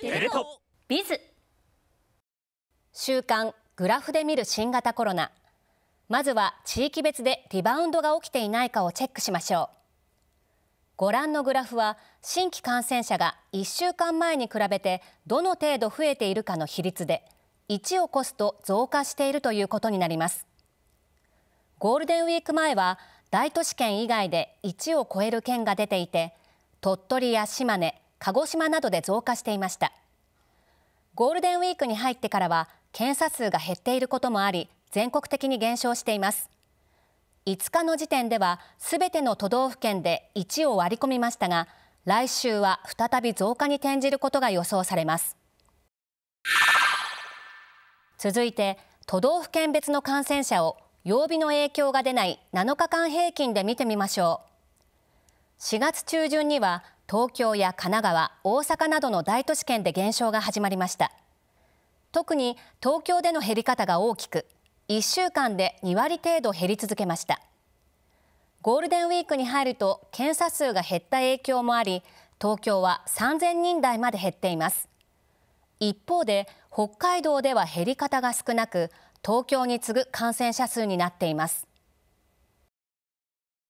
テレ東ビズ週刊グラフで見る新型コロナまずは地域別でリバウンドが起きていないかをチェックしましょうご覧のグラフは新規感染者が1週間前に比べてどの程度増えているかの比率で1を超すと増加しているということになりますゴールデンウィーク前は大都市圏以外で1を超える県が出ていて鳥取や島根鹿児島などで増加していましたゴールデンウィークに入ってからは検査数が減っていることもあり全国的に減少しています5日の時点ではすべての都道府県で1を割り込みましたが来週は再び増加に転じることが予想されます続いて都道府県別の感染者を曜日の影響が出ない7日間平均で見てみましょう4月中旬には東京や神奈川、大阪などの大都市圏で減少が始まりました。特に東京での減り方が大きく、1週間で2割程度減り続けました。ゴールデンウィークに入ると検査数が減った影響もあり、東京は3000人台まで減っています。一方で北海道では減り方が少なく、東京に次ぐ感染者数になっています。